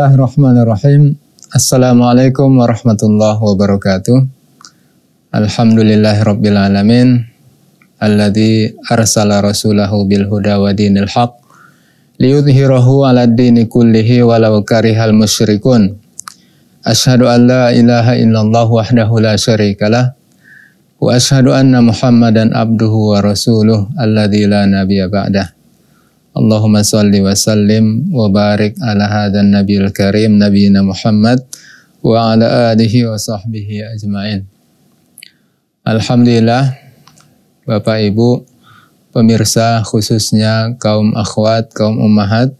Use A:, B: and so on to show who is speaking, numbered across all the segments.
A: Bismillahirrahmanirrahim. Assalamualaikum warahmatullahi wabarakatuh. Alhamdulillahirabbil alamin alladzi arsala rasulahu bil huda wa dinil haq liyudhhirahu 'ala dini kullihi walau karihal musyrikun. Asyhadu an la ilaha illallah wahdahu la syarikalah wa asyhadu anna Muhammadan abduhu wa rasuluh alladzi la nabiyya ba'dah. Allahumma salli wa sallim wa barik ala hadan nabil karim nabiyina Muhammad wa ala alihi wa sahbihi ajma'in. Alhamdulillah, Bapak Ibu, pemirsa khususnya kaum akhwat, kaum ummahat,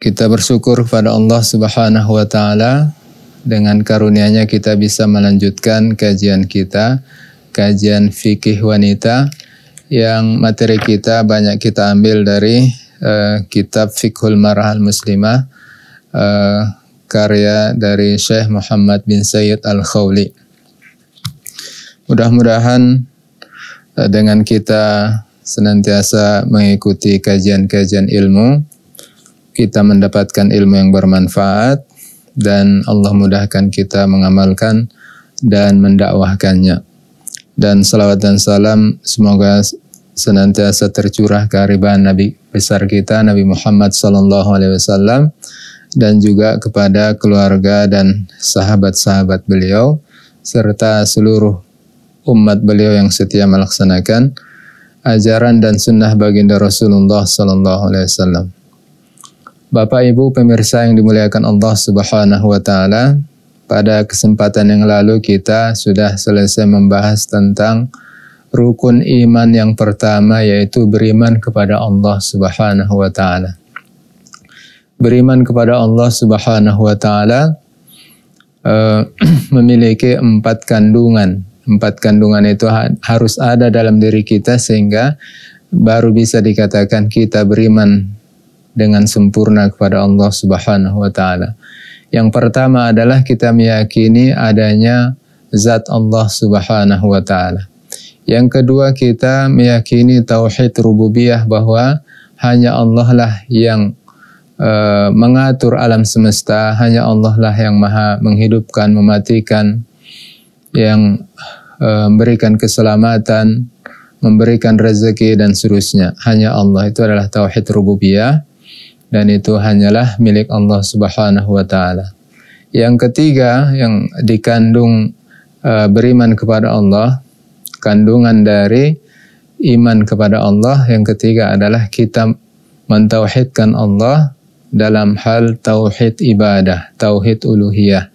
A: kita bersyukur kepada Allah Subhanahu wa taala dengan karunia-Nya kita bisa melanjutkan kajian kita, kajian fikih wanita yang materi kita banyak kita ambil dari uh, kitab Fikhul Marhal Muslimah uh, eh, karya dari Syekh Muhammad bin Sayyid Al-Khawli. Mudah-mudahan uh, dengan kita senantiasa mengikuti kajian-kajian ilmu, kita mendapatkan ilmu yang bermanfaat dan Allah mudahkan kita mengamalkan dan mendakwahkannya. Dan salawat dan salam semoga senantiasa tercurah kearifan Nabi besar kita Nabi Muhammad sallallahu alaihi wasallam dan juga kepada keluarga dan sahabat-sahabat beliau serta seluruh umat beliau yang setia melaksanakan ajaran dan sunnah baginda Rasulullah sallallahu alaihi wasallam. Bapak Ibu pemirsa yang dimuliakan Allah Subhanahu wa taala, pada kesempatan yang lalu kita sudah selesai membahas tentang rukun iman yang pertama yaitu beriman kepada Allah Subhanahu wa taala. Beriman kepada Allah Subhanahu wa taala eh, memiliki empat kandungan. Empat kandungan itu harus ada dalam diri kita sehingga baru bisa dikatakan kita beriman dengan sempurna kepada Allah Subhanahu wa taala. Yang pertama adalah kita meyakini adanya zat Allah Subhanahu wa taala. Yang kedua kita meyakini tauhid rububiyah bahwa hanya Allah lah yang e, mengatur alam semesta, hanya Allah lah yang maha menghidupkan, mematikan, yang e, memberikan keselamatan, memberikan rezeki dan seterusnya. Hanya Allah itu adalah tauhid rububiyah dan itu hanyalah milik Allah Subhanahu wa taala. Yang ketiga yang dikandung e, beriman kepada Allah kandungan dari iman kepada Allah. Yang ketiga adalah kita mentauhidkan Allah dalam hal tauhid ibadah, tauhid uluhiyah,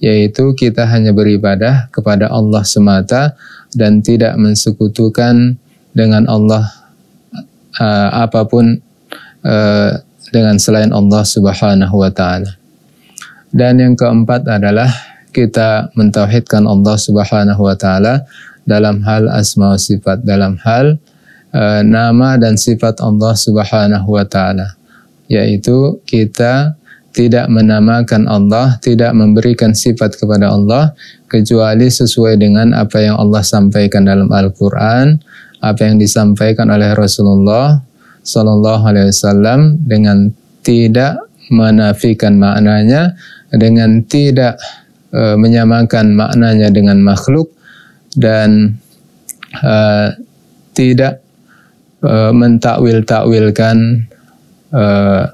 A: yaitu kita hanya beribadah kepada Allah semata dan tidak mensekutukan dengan Allah uh, apapun uh, dengan selain Allah Subhanahu wa taala. Dan yang keempat adalah kita mentauhidkan Allah Subhanahu wa taala dalam hal asma wa sifat, dalam hal uh, nama dan sifat Allah Subhanahu wa taala. Yaitu kita tidak menamakan Allah, tidak memberikan sifat kepada Allah kecuali sesuai dengan apa yang Allah sampaikan dalam Al-Qur'an, apa yang disampaikan oleh Rasulullah sallallahu alaihi wasallam dengan tidak menafikan maknanya, dengan tidak e, menyamakan maknanya dengan makhluk dan uh, tidak uh, mentakwil-takwilkan uh,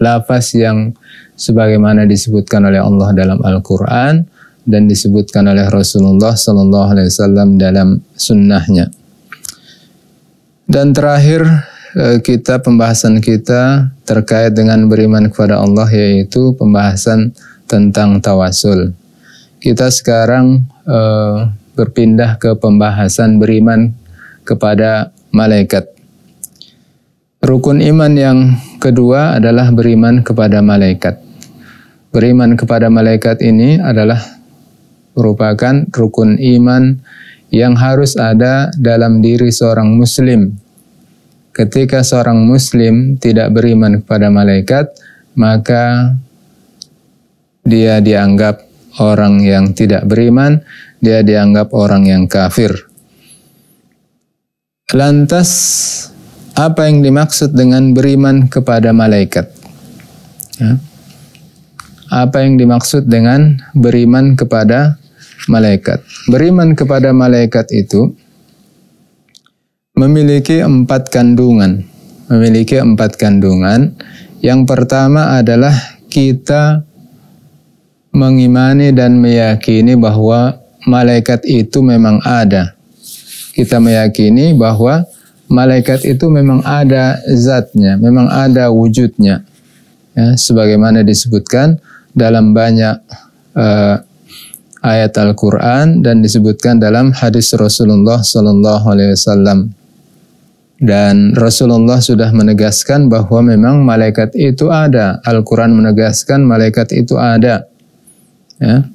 A: lafaz yang sebagaimana disebutkan oleh Allah dalam Al-Qur'an dan disebutkan oleh Rasulullah sallallahu alaihi wasallam dalam sunnahnya. Dan terakhir kita pembahasan kita terkait dengan beriman kepada Allah yaitu pembahasan tentang tawasul. Kita sekarang uh, berpindah ke pembahasan beriman kepada malaikat. Rukun iman yang kedua adalah beriman kepada malaikat. Beriman kepada malaikat ini adalah merupakan rukun iman yang harus ada dalam diri seorang muslim. Ketika seorang muslim tidak beriman kepada malaikat, maka dia dianggap orang yang tidak beriman dia dianggap orang yang kafir. Lantas, apa yang dimaksud dengan beriman kepada malaikat? Ya. Apa yang dimaksud dengan beriman kepada malaikat? Beriman kepada malaikat itu memiliki empat kandungan. Memiliki empat kandungan. Yang pertama adalah kita mengimani dan meyakini bahwa malaikat itu memang ada. Kita meyakini bahwa malaikat itu memang ada zatnya, memang ada wujudnya. Ya, sebagaimana disebutkan dalam banyak uh, ayat Al-Quran dan disebutkan dalam hadis Rasulullah Sallallahu Alaihi Wasallam. Dan Rasulullah sudah menegaskan bahwa memang malaikat itu ada. Al-Quran menegaskan malaikat itu ada. Ya.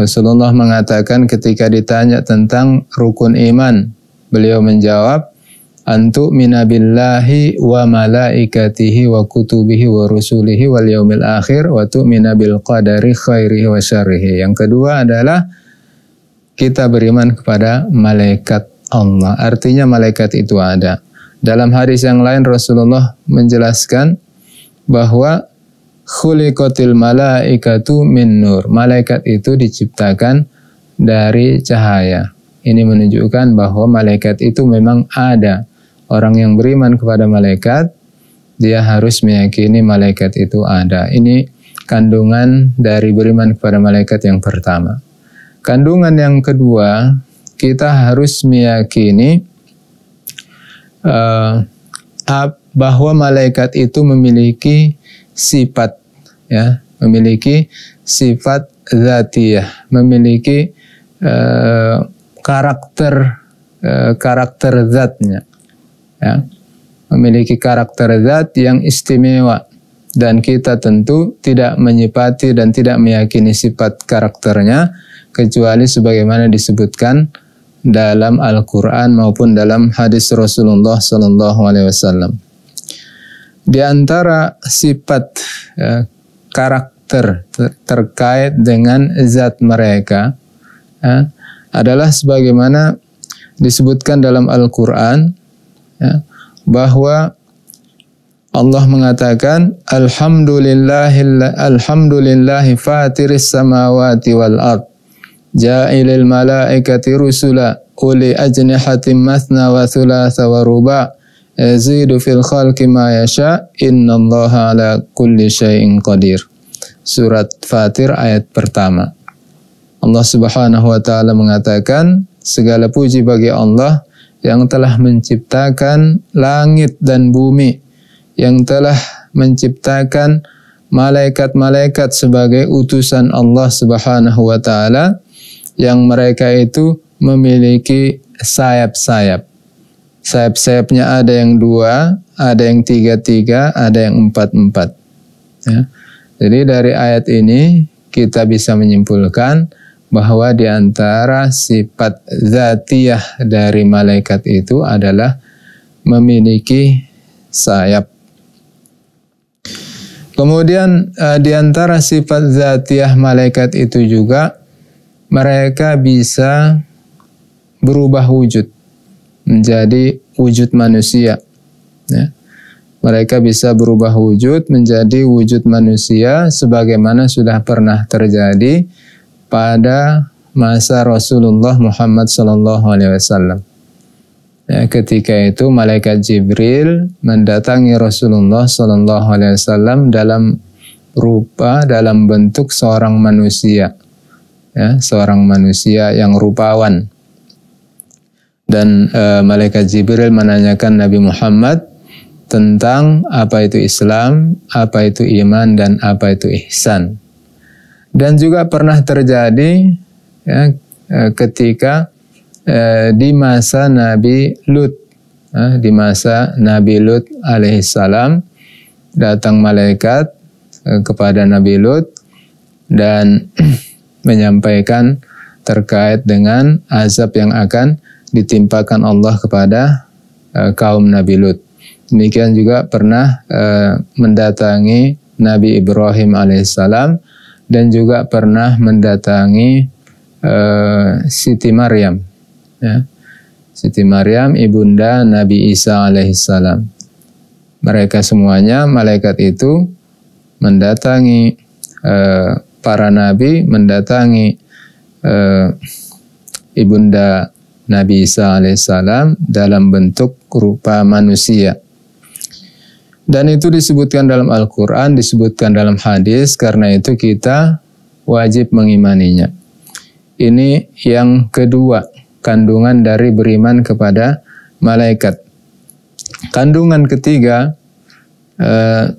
A: Rasulullah mengatakan ketika ditanya tentang rukun iman, beliau menjawab, Antu minabillahi wa malaikatihi wa kutubihi wa rusulihi wal yaumil akhir wa tu minabil qadari khairihi wa syarihi. Yang kedua adalah kita beriman kepada malaikat Allah. Artinya malaikat itu ada. Dalam hadis yang lain Rasulullah menjelaskan bahwa khuliqatil malaikatu min nur. Malaikat itu diciptakan dari cahaya. Ini menunjukkan bahwa malaikat itu memang ada. Orang yang beriman kepada malaikat, dia harus meyakini malaikat itu ada. Ini kandungan dari beriman kepada malaikat yang pertama. Kandungan yang kedua, kita harus meyakini uh, bahwa malaikat itu memiliki sifat ya memiliki sifat zatiyah memiliki uh, karakter uh, karakter zatnya ya memiliki karakter zat yang istimewa dan kita tentu tidak menyipati dan tidak meyakini sifat karakternya kecuali sebagaimana disebutkan dalam Al-Qur'an maupun dalam hadis Rasulullah sallallahu alaihi wasallam. Di antara sifat ya, karakter ter terkait dengan zat mereka ya, adalah sebagaimana disebutkan dalam Al-Quran ya, bahwa Allah mengatakan Alhamdulillahil Alhamdulillahi fatiris samawati wal ard Ja'ilil malaikati rusula Uli ajnihatim Masna wa thulasa wa ruba' yazidu fil khalqi ma yasha innallaha ala kulli syai'in qadir. Surat Fatir ayat pertama. Allah Subhanahu wa taala mengatakan, segala puji bagi Allah yang telah menciptakan langit dan bumi, yang telah menciptakan malaikat-malaikat sebagai utusan Allah Subhanahu wa taala yang mereka itu memiliki sayap-sayap sayap-sayapnya ada yang dua, ada yang tiga-tiga, ada yang empat-empat. Ya. Jadi dari ayat ini kita bisa menyimpulkan bahwa di antara sifat zatiyah dari malaikat itu adalah memiliki sayap. Kemudian e, di antara sifat zatiyah malaikat itu juga mereka bisa berubah wujud menjadi wujud manusia. Ya. Mereka bisa berubah wujud menjadi wujud manusia sebagaimana sudah pernah terjadi pada masa Rasulullah Muhammad SAW. Ya, ketika itu malaikat Jibril mendatangi Rasulullah SAW dalam rupa dalam bentuk seorang manusia, ya, seorang manusia yang rupawan dan e, malaikat Jibril menanyakan Nabi Muhammad tentang apa itu Islam, apa itu iman dan apa itu ihsan. Dan juga pernah terjadi ya, eh, ketika e, di masa Nabi Lut, ya, di masa Nabi Lut alaihissalam datang malaikat e, kepada Nabi Lut dan menyampaikan terkait dengan azab yang akan ditimpakan Allah kepada e, kaum Nabi Lut. Demikian juga pernah e, mendatangi Nabi Ibrahim alaihissalam dan juga pernah mendatangi e, Siti Maryam. Ya. Siti Maryam, ibunda Nabi Isa alaihissalam. Mereka semuanya, malaikat itu mendatangi e, para nabi, mendatangi e, ibunda Nabi Isa alaihissalam dalam bentuk rupa manusia. Dan itu disebutkan dalam Al-Quran, disebutkan dalam hadis, karena itu kita wajib mengimaninya. Ini yang kedua, kandungan dari beriman kepada malaikat. Kandungan ketiga eh,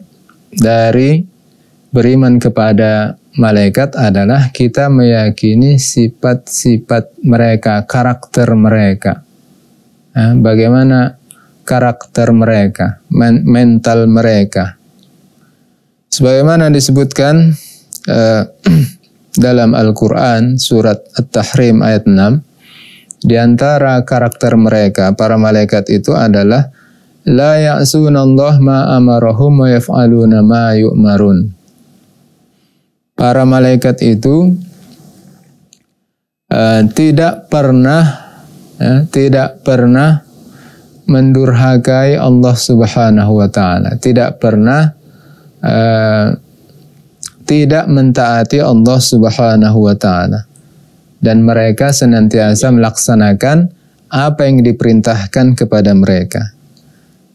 A: dari beriman kepada malaikat adalah kita meyakini sifat-sifat mereka, karakter mereka. bagaimana karakter mereka, mental mereka. Sebagaimana disebutkan eh, dalam Al-Quran surat At-Tahrim ayat 6, di antara karakter mereka, para malaikat itu adalah La ya'sunallah ma amarahum wa yaf'aluna ma yu'marun para malaikat itu uh, tidak pernah ya, tidak pernah mendurhakai Allah Subhanahu wa taala, tidak pernah uh, tidak mentaati Allah Subhanahu wa taala dan mereka senantiasa melaksanakan apa yang diperintahkan kepada mereka.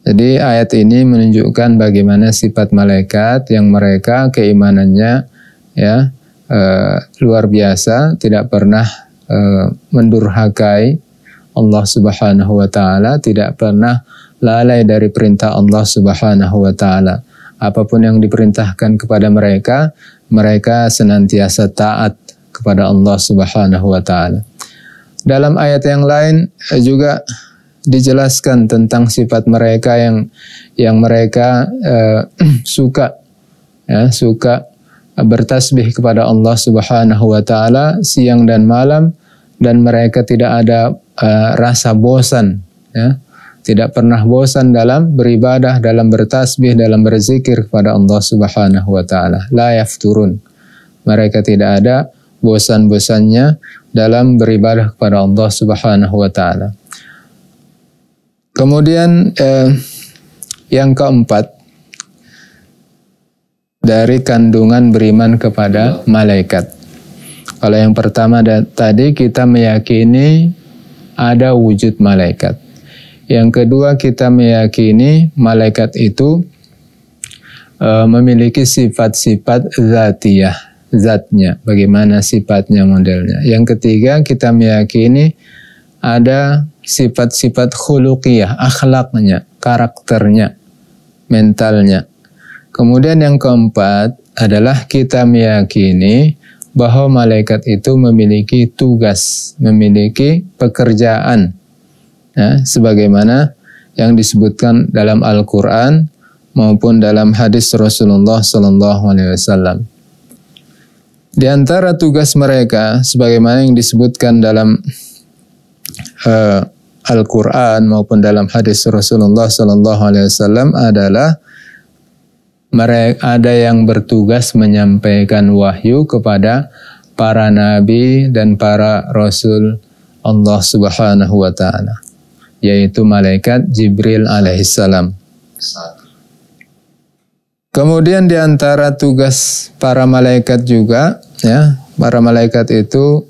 A: Jadi ayat ini menunjukkan bagaimana sifat malaikat yang mereka keimanannya ya eh, luar biasa tidak pernah eh, mendurhakai Allah Subhanahu wa taala, tidak pernah lalai dari perintah Allah Subhanahu wa taala. Apapun yang diperintahkan kepada mereka, mereka senantiasa taat kepada Allah Subhanahu wa taala. Dalam ayat yang lain eh, juga dijelaskan tentang sifat mereka yang yang mereka suka ya, suka bertasbih kepada Allah Subhanahu wa taala siang dan malam dan mereka tidak ada uh, rasa bosan ya tidak pernah bosan dalam beribadah dalam bertasbih dalam berzikir kepada Allah Subhanahu wa taala la yafturun mereka tidak ada bosan-bosannya dalam beribadah kepada Allah Subhanahu wa taala kemudian uh, yang keempat dari kandungan beriman kepada malaikat. Kalau yang pertama tadi kita meyakini ada wujud malaikat. Yang kedua kita meyakini malaikat itu e, memiliki sifat-sifat zatiyah, zatnya, bagaimana sifatnya modelnya. Yang ketiga kita meyakini ada sifat-sifat khuluqiyah, akhlaknya, karakternya, mentalnya Kemudian yang keempat adalah kita meyakini bahwa malaikat itu memiliki tugas, memiliki pekerjaan. Ya, sebagaimana yang disebutkan dalam Al-Quran maupun dalam hadis Rasulullah SAW. Di antara tugas mereka, sebagaimana yang disebutkan dalam uh, Al-Quran maupun dalam hadis Rasulullah SAW adalah mereka ada yang bertugas menyampaikan wahyu kepada para nabi dan para rasul Allah Subhanahu wa taala yaitu malaikat Jibril alaihissalam. Kemudian di antara tugas para malaikat juga ya, para malaikat itu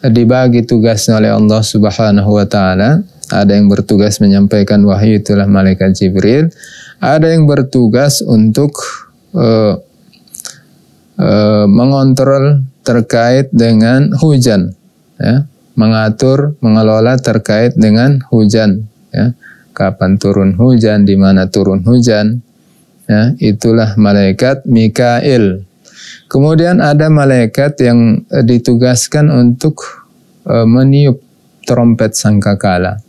A: dibagi tugasnya oleh Allah Subhanahu wa taala. Ada yang bertugas menyampaikan wahyu itulah malaikat Jibril ada yang bertugas untuk uh, uh, mengontrol terkait dengan hujan, ya. mengatur, mengelola terkait dengan hujan, ya. kapan turun hujan, di mana turun hujan, ya. itulah malaikat Mikail. Kemudian ada malaikat yang eh, ditugaskan untuk uh, meniup trompet sangkakala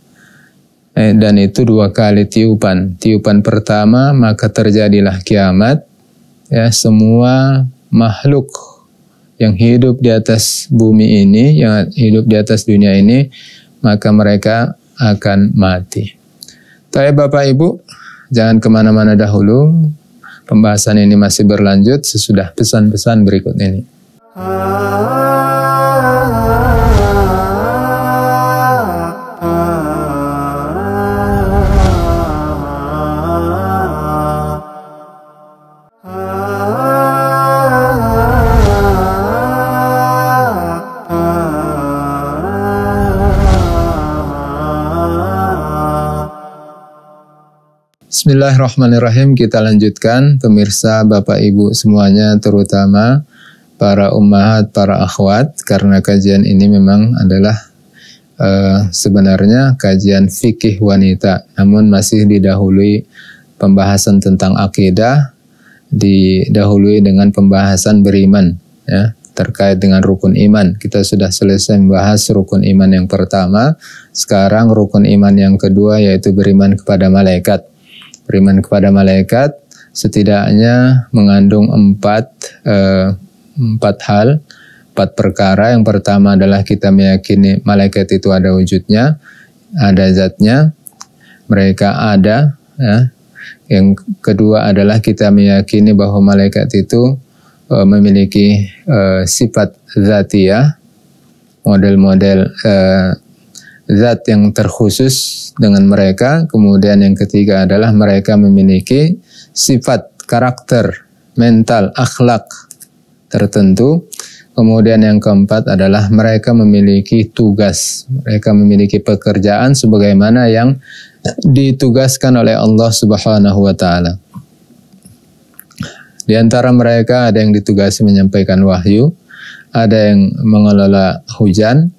A: eh, dan itu dua kali tiupan. Tiupan pertama maka terjadilah kiamat. Ya, semua makhluk yang hidup di atas bumi ini, yang hidup di atas dunia ini, maka mereka akan mati. Tapi Bapak Ibu, jangan kemana-mana dahulu. Pembahasan ini masih berlanjut sesudah pesan-pesan berikut ini. Ah. Bismillahirrahmanirrahim. Kita lanjutkan pemirsa Bapak Ibu semuanya terutama para ummahat, para akhwat karena kajian ini memang adalah uh, sebenarnya kajian fikih wanita namun masih didahului pembahasan tentang akidah didahului dengan pembahasan beriman ya terkait dengan rukun iman. Kita sudah selesai membahas rukun iman yang pertama, sekarang rukun iman yang kedua yaitu beriman kepada malaikat beriman kepada malaikat setidaknya mengandung empat eh, empat hal empat perkara yang pertama adalah kita meyakini malaikat itu ada wujudnya ada zatnya mereka ada ya. yang kedua adalah kita meyakini bahwa malaikat itu eh, memiliki eh, sifat zatiah model-model eh, zat yang terkhusus dengan mereka. Kemudian yang ketiga adalah mereka memiliki sifat karakter, mental, akhlak tertentu. Kemudian yang keempat adalah mereka memiliki tugas, mereka memiliki pekerjaan sebagaimana yang ditugaskan oleh Allah Subhanahu wa taala. Di antara mereka ada yang ditugasi menyampaikan wahyu, ada yang mengelola hujan,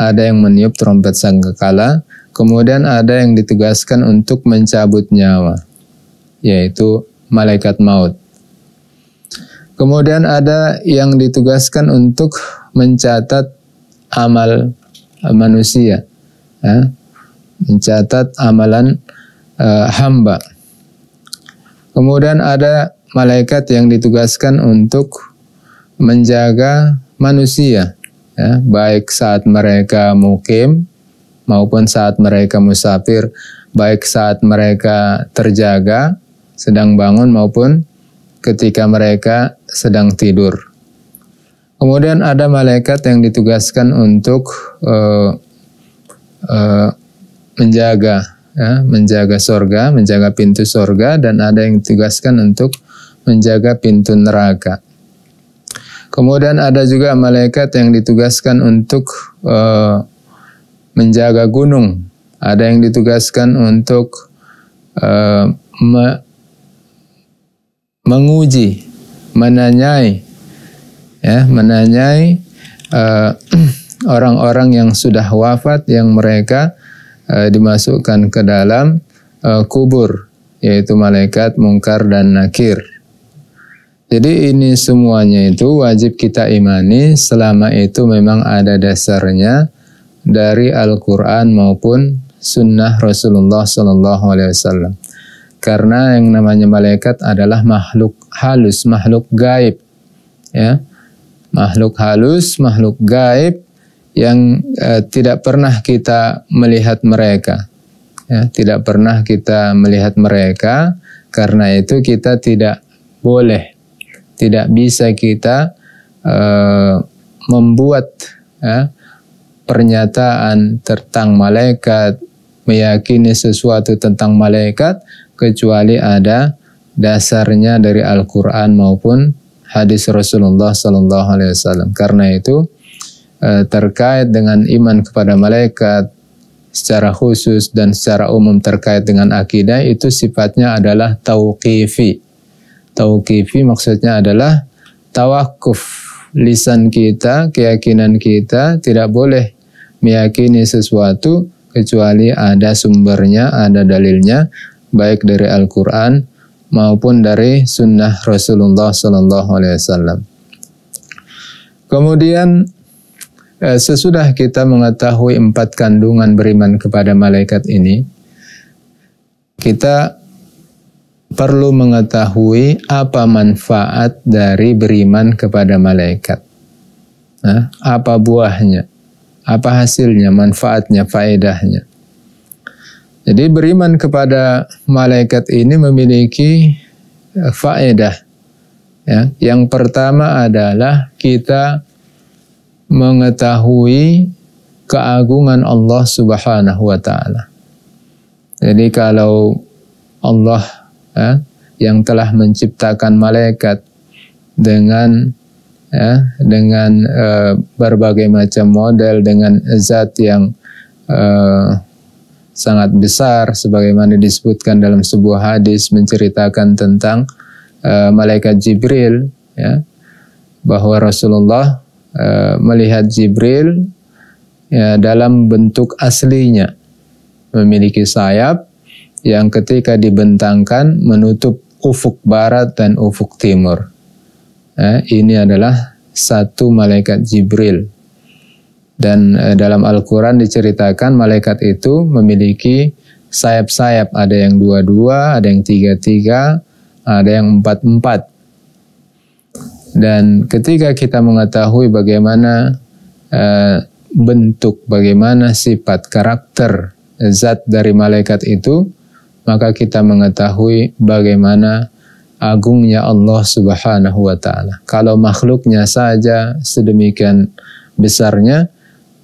A: ada yang meniup trompet sangkakala, kemudian ada yang ditugaskan untuk mencabut nyawa, yaitu malaikat maut. Kemudian ada yang ditugaskan untuk mencatat amal manusia, ya, mencatat amalan e, hamba. Kemudian ada malaikat yang ditugaskan untuk menjaga manusia, ya, baik saat mereka mukim maupun saat mereka musafir, baik saat mereka terjaga, sedang bangun maupun ketika mereka sedang tidur. Kemudian ada malaikat yang ditugaskan untuk uh, uh, menjaga, ya, menjaga sorga, menjaga pintu sorga, dan ada yang ditugaskan untuk menjaga pintu neraka. Kemudian ada juga malaikat yang ditugaskan untuk e, menjaga gunung. Ada yang ditugaskan untuk e, me, menguji, menanyai, ya, menanyai eh, orang-orang e, yang sudah wafat yang mereka e, dimasukkan ke dalam e, kubur, yaitu malaikat mungkar dan nakir. Jadi ini semuanya itu wajib kita imani selama itu memang ada dasarnya dari Al-Quran maupun Sunnah Rasulullah Sallallahu Alaihi Wasallam. Karena yang namanya malaikat adalah makhluk halus, makhluk gaib, ya, makhluk halus, makhluk gaib yang eh, tidak pernah kita melihat mereka, ya, tidak pernah kita melihat mereka. Karena itu kita tidak boleh tidak bisa kita uh, membuat ya, pernyataan tentang malaikat, meyakini sesuatu tentang malaikat, kecuali ada dasarnya dari Al-Quran maupun hadis Rasulullah Sallallahu Alaihi Wasallam. Karena itu eh, terkait dengan iman kepada malaikat secara khusus dan secara umum terkait dengan akidah itu sifatnya adalah tauqifi Tauqifi maksudnya adalah tawakuf. Lisan kita, keyakinan kita tidak boleh meyakini sesuatu kecuali ada sumbernya, ada dalilnya, baik dari Al-Quran maupun dari sunnah Rasulullah Sallallahu Alaihi Wasallam. Kemudian eh, sesudah kita mengetahui empat kandungan beriman kepada malaikat ini, kita perlu mengetahui apa manfaat dari beriman kepada malaikat. Nah, apa buahnya? Apa hasilnya, manfaatnya, faedahnya? Jadi beriman kepada malaikat ini memiliki e, faedah. Ya, yang pertama adalah kita mengetahui keagungan Allah Subhanahu wa taala. Jadi kalau Allah ya, yang telah menciptakan malaikat dengan ya, dengan e, berbagai macam model dengan zat yang e, sangat besar sebagaimana disebutkan dalam sebuah hadis menceritakan tentang e, malaikat Jibril ya bahwa Rasulullah e, melihat Jibril ya dalam bentuk aslinya memiliki sayap yang ketika dibentangkan menutup ufuk barat dan ufuk timur. Eh, ini adalah satu malaikat Jibril. Dan eh, dalam Al-Quran diceritakan malaikat itu memiliki sayap-sayap. Ada yang dua-dua, ada yang tiga-tiga, ada yang empat-empat. Dan ketika kita mengetahui bagaimana eh, bentuk, bagaimana sifat, karakter, zat dari malaikat itu, maka kita mengetahui bagaimana agungnya Allah Subhanahu wa taala. Kalau makhluknya saja sedemikian besarnya,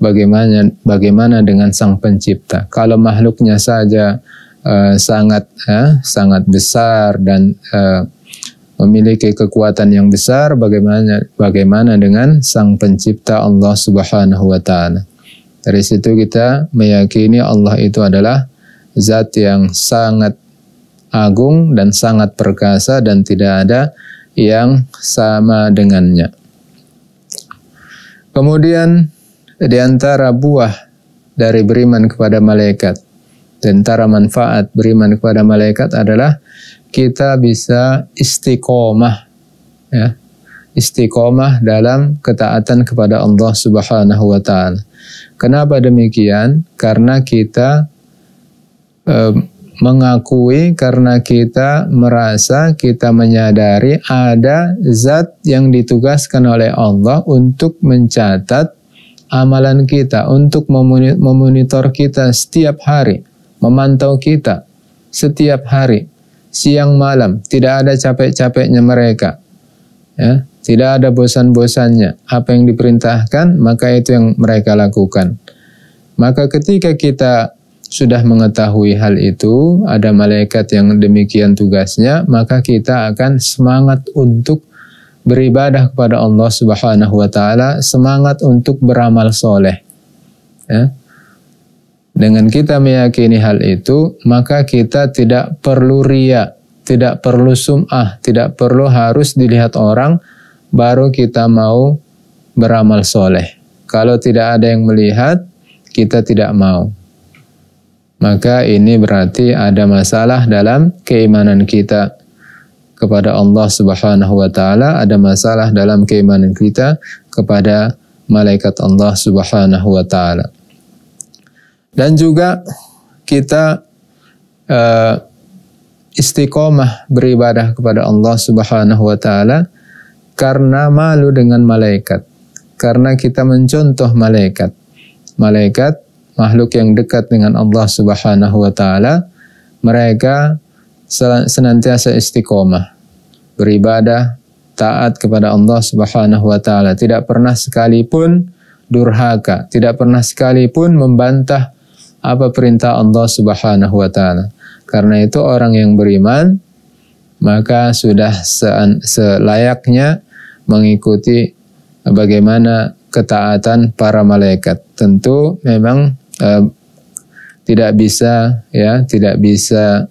A: bagaimana bagaimana dengan Sang Pencipta? Kalau makhluknya saja uh, sangat uh, sangat besar dan uh, memiliki kekuatan yang besar, bagaimana bagaimana dengan Sang Pencipta Allah Subhanahu wa taala? Dari situ kita meyakini Allah itu adalah zat yang sangat agung dan sangat perkasa dan tidak ada yang sama dengannya. Kemudian di antara buah dari beriman kepada malaikat, di antara manfaat beriman kepada malaikat adalah kita bisa istiqomah ya, istiqomah dalam ketaatan kepada Allah Subhanahu wa taala. Kenapa demikian? Karena kita Eh, mengakui karena kita merasa kita menyadari ada zat yang ditugaskan oleh Allah untuk mencatat amalan kita, untuk memonitor kita setiap hari, memantau kita setiap hari, siang malam, tidak ada capek-capeknya mereka. Ya, tidak ada bosan-bosannya. Apa yang diperintahkan, maka itu yang mereka lakukan. Maka ketika kita sudah mengetahui hal itu, ada malaikat yang demikian tugasnya, maka kita akan semangat untuk beribadah kepada Allah Subhanahu wa taala, semangat untuk beramal soleh. Ya. Dengan kita meyakini hal itu, maka kita tidak perlu ria, tidak perlu sum'ah, tidak perlu harus dilihat orang, baru kita mau beramal soleh. Kalau tidak ada yang melihat, kita tidak mau maka ini berarti ada masalah dalam keimanan kita kepada Allah Subhanahu wa taala, ada masalah dalam keimanan kita kepada malaikat Allah Subhanahu wa taala. Dan juga kita uh, istiqomah beribadah kepada Allah Subhanahu wa taala karena malu dengan malaikat, karena kita mencontoh malaikat. Malaikat makhluk yang dekat dengan Allah Subhanahu wa taala, mereka senantiasa istiqomah beribadah taat kepada Allah Subhanahu wa taala, tidak pernah sekalipun durhaka, tidak pernah sekalipun membantah apa perintah Allah Subhanahu wa taala. Karena itu orang yang beriman maka sudah selayaknya mengikuti bagaimana ketaatan para malaikat. Tentu memang Eh, tidak bisa ya, tidak bisa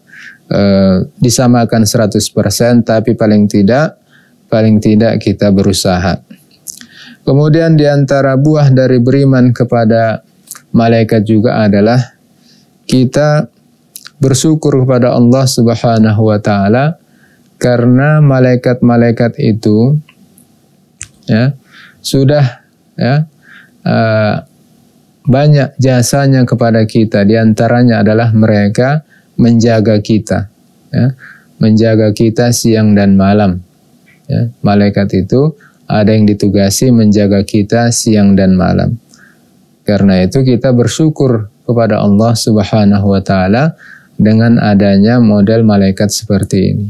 A: uh, disamakan 100% tapi paling tidak paling tidak kita berusaha. Kemudian di antara buah dari beriman kepada malaikat juga adalah kita bersyukur kepada Allah Subhanahu wa taala karena malaikat-malaikat itu ya sudah ya uh, banyak jasanya kepada kita. Di antaranya adalah mereka menjaga kita, ya. menjaga kita siang dan malam. Ya. Malaikat itu ada yang ditugasi menjaga kita siang dan malam. Karena itu kita bersyukur kepada Allah Subhanahu wa taala dengan adanya model malaikat seperti ini.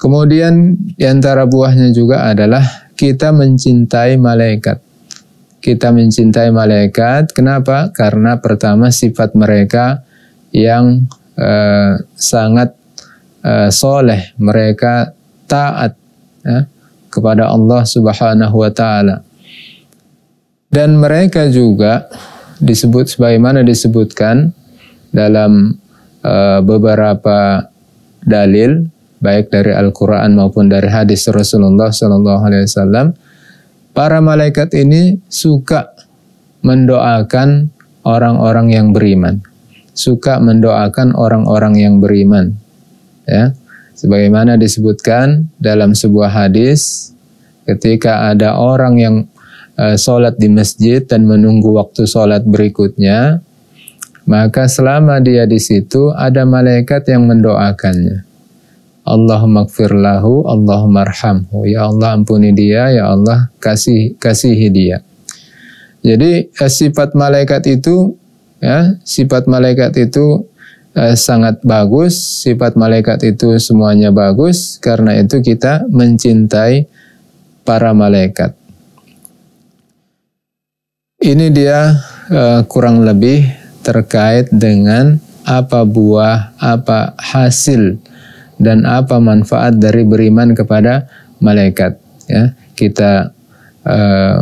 A: Kemudian di antara buahnya juga adalah kita mencintai malaikat kita mencintai malaikat. Kenapa? Karena pertama sifat mereka yang eh, sangat eh, soleh, mereka taat ya, kepada Allah Subhanahu wa Ta'ala, dan mereka juga disebut sebagaimana disebutkan dalam eh, beberapa dalil baik dari Al-Quran maupun dari hadis Rasulullah Sallallahu Alaihi Wasallam Para malaikat ini suka mendoakan orang-orang yang beriman. Suka mendoakan orang-orang yang beriman. Ya. Sebagaimana disebutkan dalam sebuah hadis ketika ada orang yang e, sholat di masjid dan menunggu waktu sholat berikutnya, maka selama dia di situ ada malaikat yang mendoakannya. Allahumma lahu, Allahumma arhamhu. Ya Allah ampuni dia, ya Allah kasih kasihi dia. Jadi eh, sifat malaikat itu ya, sifat malaikat itu eh, sangat bagus, sifat malaikat itu semuanya bagus karena itu kita mencintai para malaikat. Ini dia eh, kurang lebih terkait dengan apa buah apa hasil dan apa manfaat dari beriman kepada malaikat ya kita uh,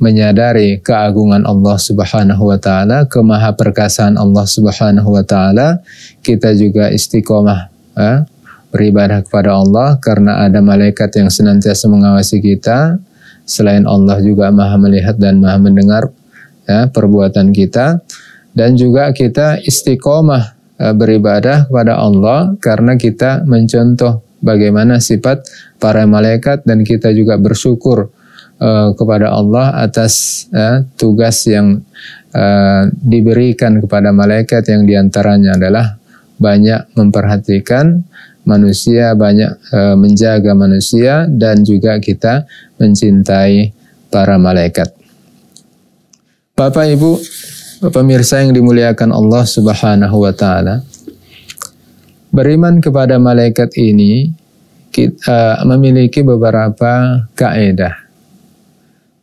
A: menyadari keagungan Allah Subhanahu wa taala, kemahaperkasaan Allah Subhanahu wa taala, kita juga istiqomah ya, beribadah kepada Allah karena ada malaikat yang senantiasa mengawasi kita. Selain Allah juga Maha melihat dan Maha mendengar ya, perbuatan kita dan juga kita istiqomah E, beribadah kepada Allah karena kita mencontoh bagaimana sifat para malaikat dan kita juga bersyukur e, kepada Allah atas e, tugas yang diberikan kepada malaikat yang diantaranya adalah banyak memperhatikan manusia, banyak menjaga manusia, dan juga kita mencintai para malaikat. Bapak Ibu, Pemirsa yang dimuliakan Allah Subhanahu wa taala. Beriman kepada malaikat ini kita eh, memiliki beberapa kaedah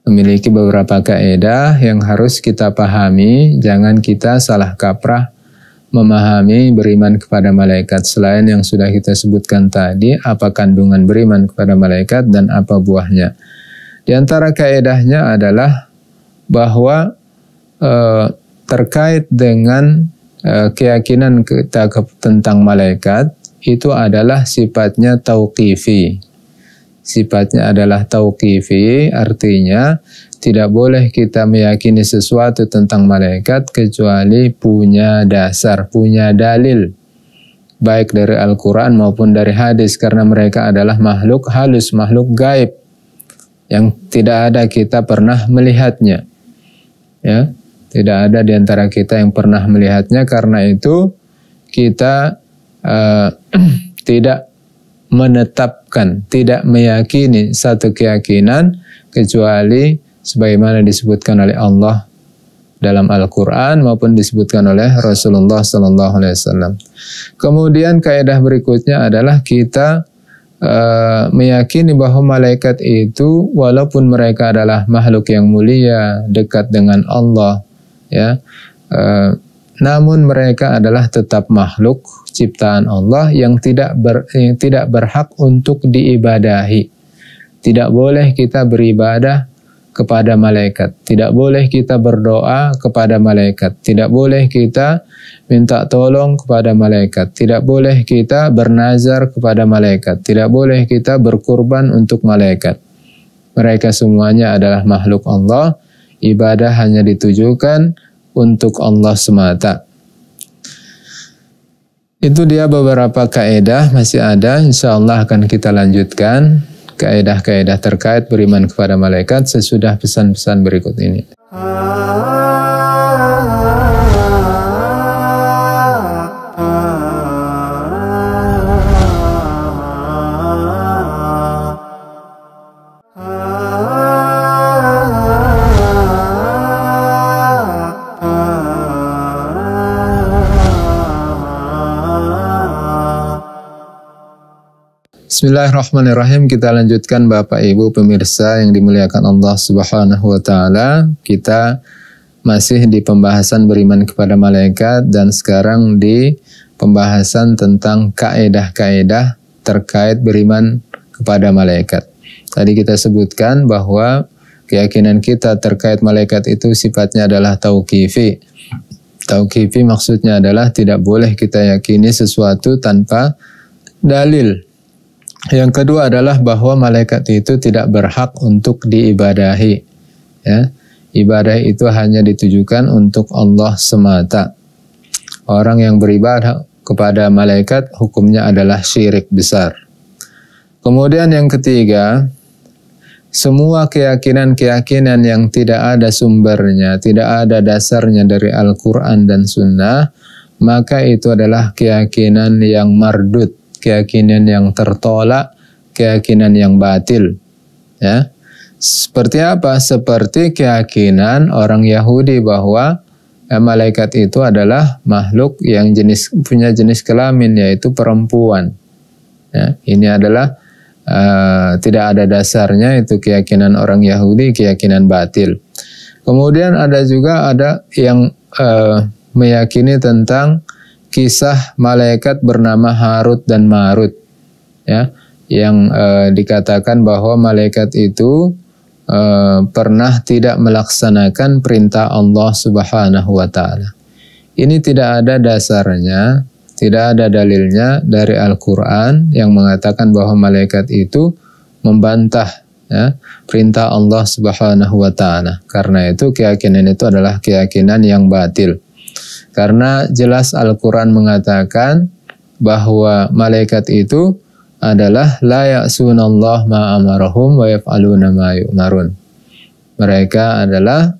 A: memiliki beberapa kaedah yang harus kita pahami. Jangan kita salah kaprah memahami beriman kepada malaikat. Selain yang sudah kita sebutkan tadi, apa kandungan beriman kepada malaikat dan apa buahnya. Di antara kaedahnya adalah bahwa eh, terkait dengan eh, keyakinan kita tentang malaikat itu adalah sifatnya tauqifi. Sifatnya adalah tauqifi, artinya tidak boleh kita meyakini sesuatu tentang malaikat kecuali punya dasar, punya dalil baik dari Al-Quran maupun dari hadis karena mereka adalah makhluk halus, makhluk gaib yang tidak ada kita pernah melihatnya. Ya, tidak ada di antara kita yang pernah melihatnya karena itu kita uh, tidak menetapkan, tidak meyakini satu keyakinan kecuali sebagaimana disebutkan oleh Allah dalam Al-Quran maupun disebutkan oleh Rasulullah Sallallahu Alaihi Wasallam. Kemudian kaidah berikutnya adalah kita uh, meyakini bahwa malaikat itu walaupun mereka adalah makhluk yang mulia dekat dengan Allah, ya. E, namun mereka adalah tetap makhluk ciptaan Allah yang tidak ber, yang tidak berhak untuk diibadahi. Tidak boleh kita beribadah kepada malaikat. Tidak boleh kita berdoa kepada malaikat. Tidak boleh kita minta tolong kepada malaikat. Tidak boleh kita bernazar kepada malaikat. Tidak boleh kita berkurban untuk malaikat. Mereka semuanya adalah makhluk Allah ibadah hanya ditujukan untuk Allah semata. Itu dia beberapa kaedah masih ada, insya Allah akan kita lanjutkan kaedah-kaedah terkait beriman kepada malaikat sesudah pesan-pesan berikut ini. Ah. Bismillahirrahmanirrahim. Kita lanjutkan Bapak Ibu pemirsa yang dimuliakan Allah Subhanahu wa taala. Kita masih di pembahasan beriman kepada malaikat dan sekarang di pembahasan tentang kaedah-kaedah terkait beriman kepada malaikat. Tadi kita sebutkan bahwa keyakinan kita terkait malaikat itu sifatnya adalah tauqifi. Tauqifi maksudnya adalah tidak boleh kita yakini sesuatu tanpa dalil yang kedua adalah bahwa malaikat itu tidak berhak untuk diibadahi. Ya. Ibadah itu hanya ditujukan untuk Allah semata. Orang yang beribadah kepada malaikat hukumnya adalah syirik besar. Kemudian yang ketiga, semua keyakinan-keyakinan yang tidak ada sumbernya, tidak ada dasarnya dari Al-Quran dan Sunnah, maka itu adalah keyakinan yang mardut, keyakinan yang tertolak, keyakinan yang batil. Ya. Seperti apa? Seperti keyakinan orang Yahudi bahwa ya, malaikat itu adalah makhluk yang jenis punya jenis kelamin yaitu perempuan. Ya, ini adalah Uh, tidak ada dasarnya itu keyakinan orang Yahudi, keyakinan batil. Kemudian ada juga ada yang uh, meyakini tentang kisah malaikat bernama Harut dan Marut ya yang e, dikatakan bahwa malaikat itu e, pernah tidak melaksanakan perintah Allah Subhanahu wa taala. Ini tidak ada dasarnya, tidak ada dalilnya dari Al-Qur'an yang mengatakan bahwa malaikat itu membantah ya, perintah Allah Subhanahu wa taala. Karena itu keyakinan itu adalah keyakinan yang batil karena jelas Al-Quran mengatakan bahwa malaikat itu adalah la ya'sunallah ma'amarahum wa yaf'aluna ma yu'marun. Mereka adalah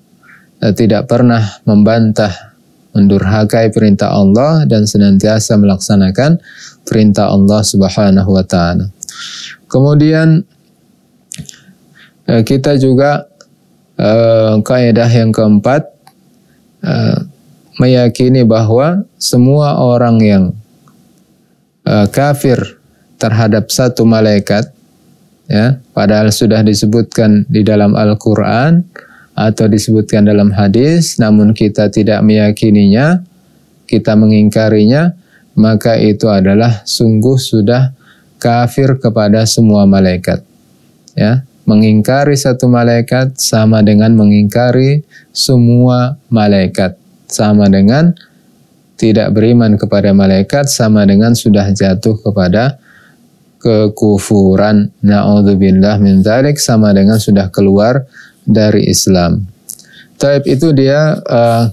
A: eh, tidak pernah membantah, mendurhakai perintah Allah dan senantiasa melaksanakan perintah Allah Subhanahu wa taala. Kemudian eh, kita juga eh, kaidah yang keempat eh, meyakini bahwa semua orang yang uh, kafir terhadap satu malaikat ya padahal sudah disebutkan di dalam Al-Qur'an atau disebutkan dalam hadis namun kita tidak meyakininya kita mengingkarinya maka itu adalah sungguh sudah kafir kepada semua malaikat ya mengingkari satu malaikat sama dengan mengingkari semua malaikat sama dengan tidak beriman kepada malaikat sama dengan sudah jatuh kepada kekufuran. Na'udzubillah min zalik sama dengan sudah keluar dari Islam. Taib itu dia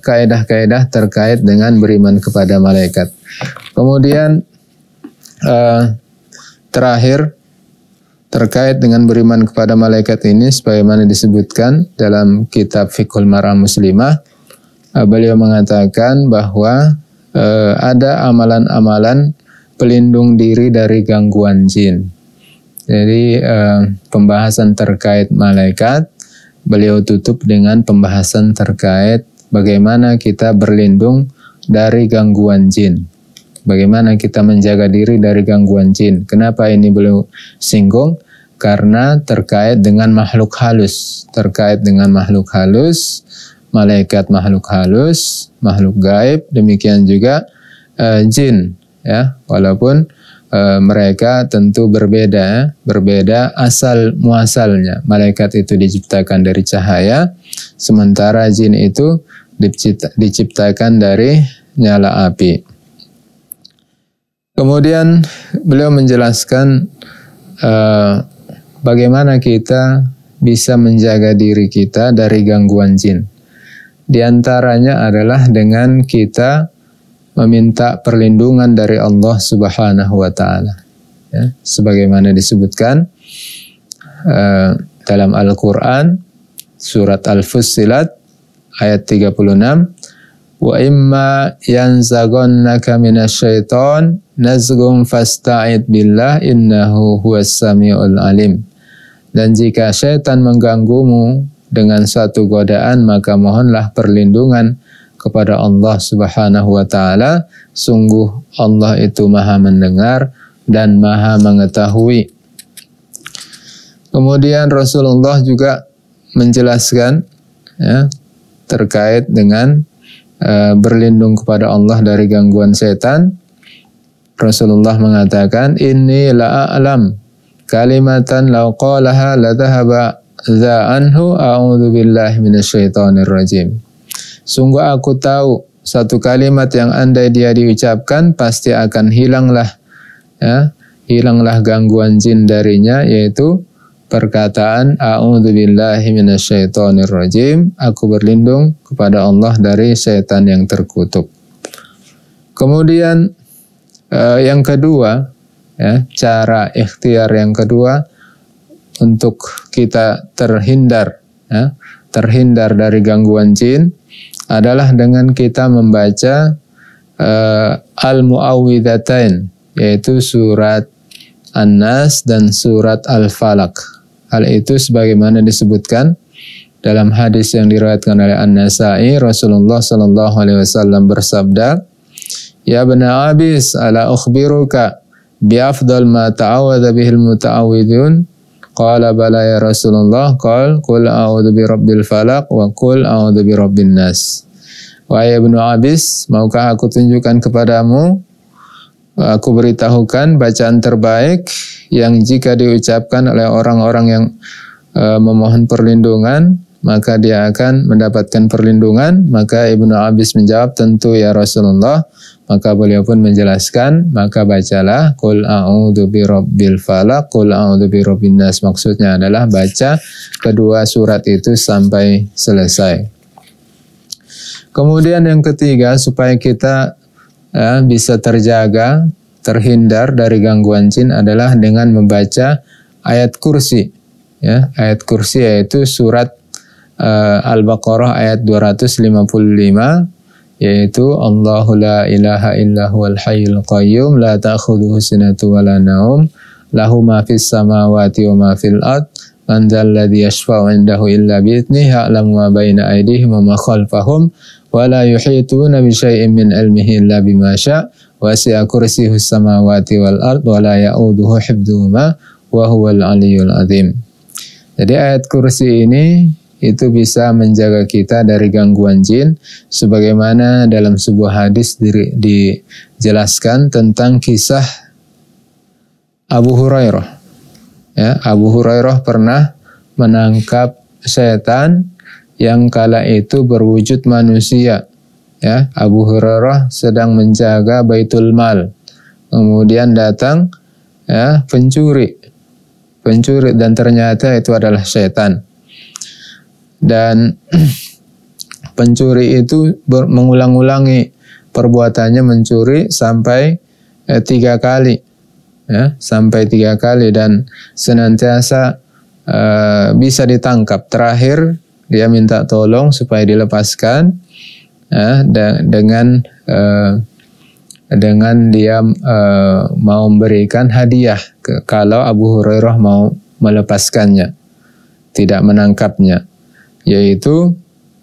A: kaidah-kaidah eh, kaedah terkait dengan beriman kepada malaikat. Kemudian uh, terakhir terkait dengan beriman kepada malaikat ini sebagaimana disebutkan dalam kitab fikul Mar'ah Muslimah Eh, beliau mengatakan bahwa eh, ada amalan-amalan pelindung diri dari gangguan jin. Jadi eh, pembahasan terkait malaikat beliau tutup dengan pembahasan terkait bagaimana kita berlindung dari gangguan jin. Bagaimana kita menjaga diri dari gangguan jin? Kenapa ini beliau singgung? Karena terkait dengan makhluk halus, terkait dengan makhluk halus malaikat makhluk halus, makhluk gaib, demikian juga uh, jin ya, walaupun uh, mereka tentu berbeda, ya. berbeda asal muasalnya. Malaikat itu diciptakan dari cahaya, sementara jin itu dicipta, diciptakan dari nyala api. Kemudian beliau menjelaskan uh, bagaimana kita bisa menjaga diri kita dari gangguan jin. Di antaranya adalah dengan kita meminta perlindungan dari Allah Subhanahu wa taala. Ya, sebagaimana disebutkan uh, dalam Al-Qur'an surat Al-Fussilat ayat 36 wa imma yanzaghannaka minasyaiton nazghum fasta'id billah innahu huwas samiul alim dan jika syaitan mengganggumu dengan satu godaan maka mohonlah perlindungan kepada Allah Subhanahu wa taala sungguh Allah itu Maha mendengar dan Maha mengetahui Kemudian Rasulullah juga menjelaskan ya, terkait dengan e, berlindung kepada Allah dari gangguan setan. Rasulullah mengatakan, ini la'alam kalimatan la'qalaha ladahaba za anhu a'udzu billahi minasyaitonir rajim. Sungguh aku tahu satu kalimat yang andai dia diucapkan pasti akan hilanglah ya, hilanglah gangguan jin darinya yaitu perkataan a'udzu billahi minasyaitonir rajim aku berlindung kepada Allah dari setan yang terkutuk. Kemudian eh, yang kedua ya, cara ikhtiar yang kedua untuk kita terhindar ya, terhindar dari gangguan jin adalah dengan kita membaca uh, al-muawwidatain yaitu surat An-Nas dan surat Al-Falaq. Hal itu sebagaimana disebutkan dalam hadis yang diriwayatkan oleh An-Nasa'i Rasulullah sallallahu alaihi wasallam bersabda, "Ya bena Abis, ala ukhbiruka bi afdal ma ta'awadha bihil muta'awidun?" Qala bala ya Rasulullah. Qal kul a'udhu bi rabbil falak wa kul a'udhu bi rabbin nas. Wahai Ibnu Abis, maukah aku tunjukkan kepadamu? Aku beritahukan bacaan terbaik yang jika diucapkan oleh orang-orang yang uh, memohon perlindungan maka dia akan mendapatkan perlindungan. Maka Ibnu Abis menjawab, tentu ya Rasulullah. Maka beliau pun menjelaskan, maka bacalah Qul a'udhu bi rabbil falak, Qul a'udhu bi rabbin nas. Maksudnya adalah baca kedua surat itu sampai selesai. Kemudian yang ketiga, supaya kita ya, bisa terjaga, terhindar dari gangguan jin adalah dengan membaca ayat kursi. Ya, ayat kursi yaitu surat uh, Al-Baqarah ayat 255 yaitu Allahu la ilaha illa huwal hayyul qayyum la ta'khudhuhu sinatu wa la naum lahu ma fis samawati wa ma fil ard man dzal ladzi yashfa'u indahu illa bi idznihi ya'lamu ma baina aydihim wa ma khalfahum wa la yuhituna bi syai'in min ilmihi illa bima syaa' wasi'a kursiyyuhu samawati wal ard wa la ya'uduhu hifdzuhuma wa huwal aliyyul azim jadi ayat kursi ini itu bisa menjaga kita dari gangguan jin sebagaimana dalam sebuah hadis dijelaskan tentang kisah Abu Hurairah. Ya, Abu Hurairah pernah menangkap setan yang kala itu berwujud manusia. Ya, Abu Hurairah sedang menjaga Baitul Mal. Kemudian datang ya, pencuri. Pencuri dan ternyata itu adalah setan dan pencuri itu mengulang-ulangi perbuatannya mencuri sampai eh, tiga kali ya sampai tiga kali dan senantiasa eh, bisa ditangkap terakhir dia minta tolong supaya dilepaskan ya, dengan eh, dengan dia eh, mau memberikan hadiah ke, kalau Abu Hurairah mau melepaskannya, tidak menangkapnya yaitu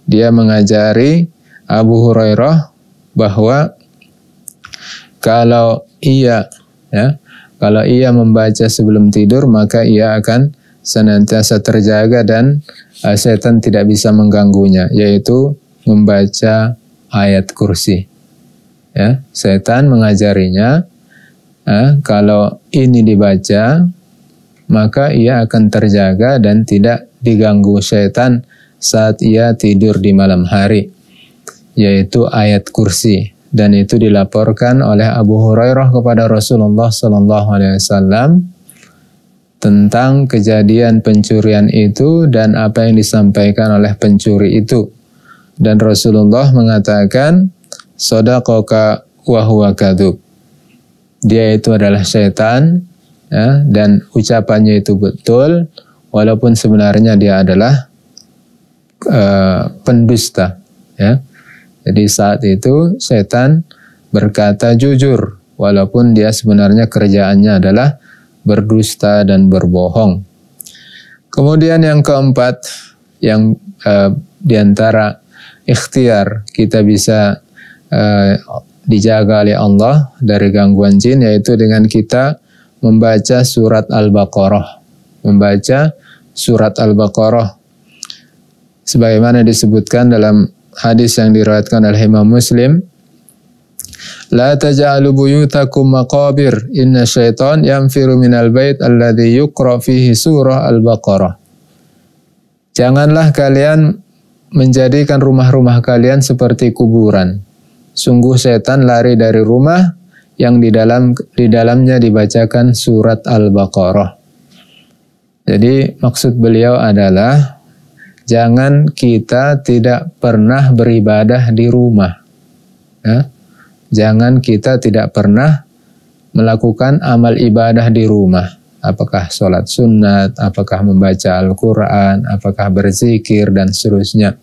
A: dia mengajari Abu Hurairah bahwa kalau ia ya kalau ia membaca sebelum tidur maka ia akan senantiasa terjaga dan uh, setan tidak bisa mengganggunya yaitu membaca ayat kursi ya setan mengajarinya uh, kalau ini dibaca maka ia akan terjaga dan tidak diganggu setan saat ia tidur di malam hari, yaitu ayat kursi. Dan itu dilaporkan oleh Abu Hurairah kepada Rasulullah SAW tentang kejadian pencurian itu dan apa yang disampaikan oleh pencuri itu. Dan Rasulullah mengatakan, Sodakoka wahuwa kadub. Dia itu adalah setan, ya, dan ucapannya itu betul, walaupun sebenarnya dia adalah Eh, pendusta ya jadi saat itu setan berkata jujur walaupun dia sebenarnya kerjaannya adalah berdusta dan berbohong kemudian yang keempat yang uh, diantara ikhtiar kita bisa uh, dijaga oleh Allah dari gangguan jin yaitu dengan kita membaca surat Al-Baqarah. Membaca surat Al-Baqarah sebagaimana disebutkan dalam hadis yang diriwayatkan oleh Imam Muslim La taj'alu buyutakum maqabir inna syaitan ينفر minal bait alladhi يقرأ fihi surah al Janganlah kalian menjadikan rumah-rumah kalian seperti kuburan sungguh setan lari dari rumah yang di dalam di dalamnya dibacakan surat al-baqarah jadi maksud beliau adalah jangan kita tidak pernah beribadah di rumah. Ya. Jangan kita tidak pernah melakukan amal ibadah di rumah. Apakah sholat sunat, apakah membaca Al-Quran, apakah berzikir, dan seterusnya.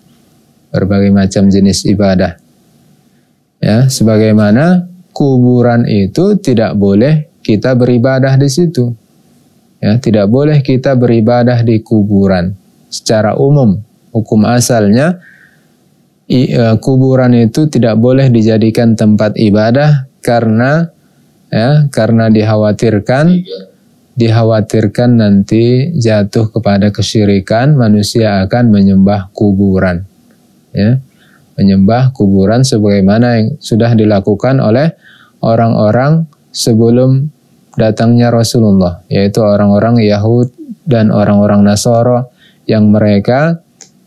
A: Berbagai macam jenis ibadah. Ya, sebagaimana kuburan itu tidak boleh kita beribadah di situ. Ya, tidak boleh kita beribadah di kuburan secara umum. Hukum asalnya i, e, kuburan itu tidak boleh dijadikan tempat ibadah karena ya karena dikhawatirkan dikhawatirkan nanti jatuh kepada kesyirikan manusia akan menyembah kuburan ya menyembah kuburan sebagaimana yang sudah dilakukan oleh orang-orang sebelum datangnya Rasulullah yaitu orang-orang Yahud dan orang-orang Nasoro yang mereka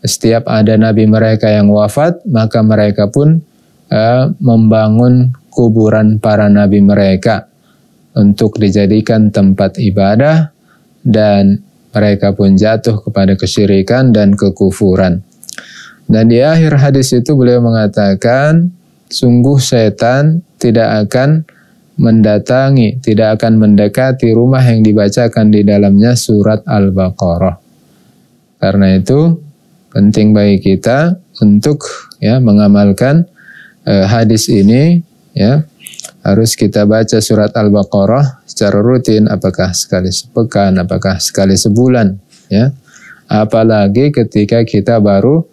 A: setiap ada nabi mereka yang wafat, maka mereka pun eh, membangun kuburan para nabi mereka untuk dijadikan tempat ibadah dan mereka pun jatuh kepada kesyirikan dan kekufuran. Dan di akhir hadis itu beliau mengatakan, sungguh setan tidak akan mendatangi, tidak akan mendekati rumah yang dibacakan di dalamnya surat Al-Baqarah. Karena itu penting bagi kita untuk ya mengamalkan e, hadis ini ya harus kita baca surat Al-Baqarah secara rutin apakah sekali sepekan apakah sekali sebulan ya apalagi ketika kita baru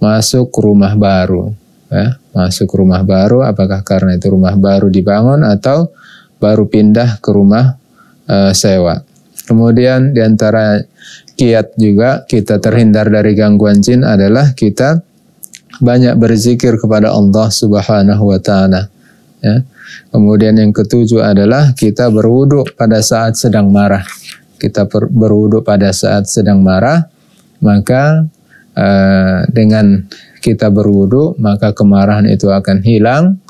A: masuk rumah baru ya masuk rumah baru apakah karena itu rumah baru dibangun atau baru pindah ke rumah e, sewa kemudian diantara kiat juga kita terhindar dari gangguan jin adalah kita banyak berzikir kepada Allah Subhanahu wa taala. Ya. Kemudian yang ketujuh adalah kita berwudu pada saat sedang marah. Kita berwudu pada saat sedang marah, maka uh, dengan kita berwudu, maka kemarahan itu akan hilang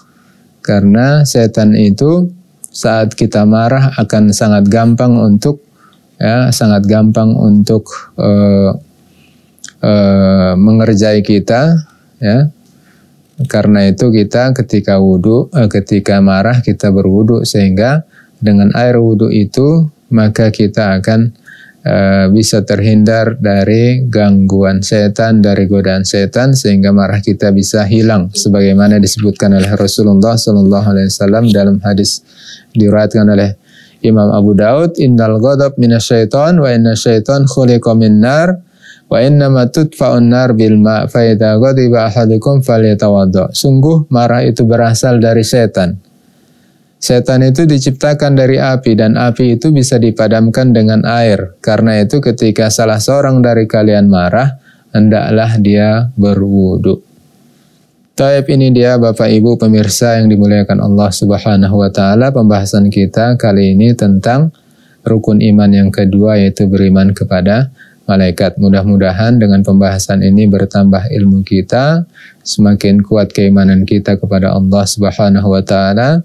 A: karena setan itu saat kita marah akan sangat gampang untuk ya sangat gampang untuk uh, uh, mengerjai kita ya karena itu kita ketika wudhu uh, eh, ketika marah kita berwudhu sehingga dengan air wudhu itu maka kita akan uh, bisa terhindar dari gangguan setan dari godaan setan sehingga marah kita bisa hilang sebagaimana disebutkan oleh Rasulullah Shallallahu Alaihi Wasallam dalam hadis diriwayatkan oleh Imam Abu Daud, Innal ghadab minasyaiton wa inna syaiton khuliqa min nar wa inna matut faun nar bil ma' fa idza ghadiba ahadukum falyatawadda. Sungguh marah itu berasal dari setan. Setan itu diciptakan dari api dan api itu bisa dipadamkan dengan air. Karena itu ketika salah seorang dari kalian marah, hendaklah dia berwudu. Taib ini dia Bapak Ibu pemirsa yang dimuliakan Allah Subhanahu wa taala pembahasan kita kali ini tentang rukun iman yang kedua yaitu beriman kepada malaikat. Mudah-mudahan dengan pembahasan ini bertambah ilmu kita, semakin kuat keimanan kita kepada Allah Subhanahu wa taala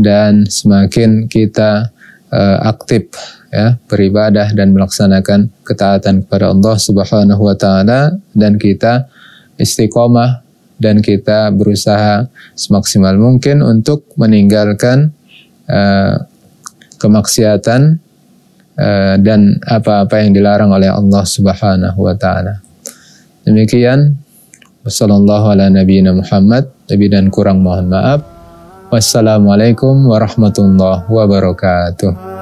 A: dan semakin kita uh, aktif ya beribadah dan melaksanakan ketaatan kepada Allah Subhanahu wa taala dan kita istiqomah dan kita berusaha semaksimal mungkin untuk meninggalkan uh, kemaksiatan uh, dan apa-apa yang dilarang oleh Allah Subhanahu wa taala. Demikian wasallallahu ala nabiyina Muhammad, lebih dan kurang mohon maaf. Wassalamualaikum warahmatullahi wabarakatuh.